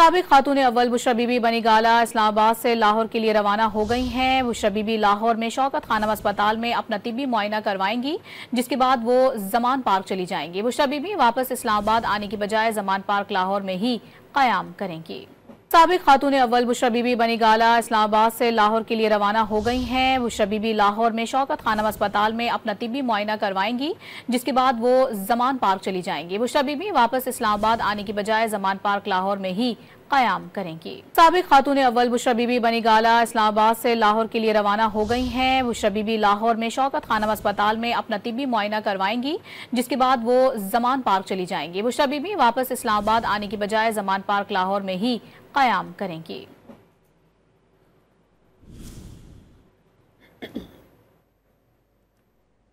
सबक खातून अव्वल बुशरा बीबी बनी गाला इस्लामाबाद से लाहौर के लिए रवाना हो गई हैं बुशरा बीबी लाहौर में शौकत खानम अस्पताल में अपना तिबी मुआयना करवाएंगी जिसके बाद वो जमान पार्क चली जाएंगी बुशरा बीबी वापस इस्लामाबाद आने की बजाय जमान पार्क लाहौर में ही क्याम करेंगी सबक खातून अव्वल बुशरा बीबी बनी गाला इस्लामाबाद से लाहौर के लिए रवाना हो गई हैं बुशरा बीबी लाहौर में शौकत खानम अस्पताल में अपना तिबी मुआयना करवाएंगी जिसके बाद वो जमान पार्क चली जाएंगी बुशरा बीबी वापस इस्लामाबाद आने की बजाय जमान पार्क लाहौर में ही क्याम करेंगी सबक खातून अव्वल बुशरा बीबी बनी गाला इस्लामाबाद से लाहौर के लिए रवाना हो गई हैं बुशरा बीबी लाहौर में शौकत खानम अस्पताल में अपना तिबी मुआयना करवाएंगी जिसके बाद वो जमान पार्क चली जाएंगी बुशरा बीबी वापस इस्लामाबाद आने की बजाय जमान पार्क लाहौर में ही क्याम करेंगी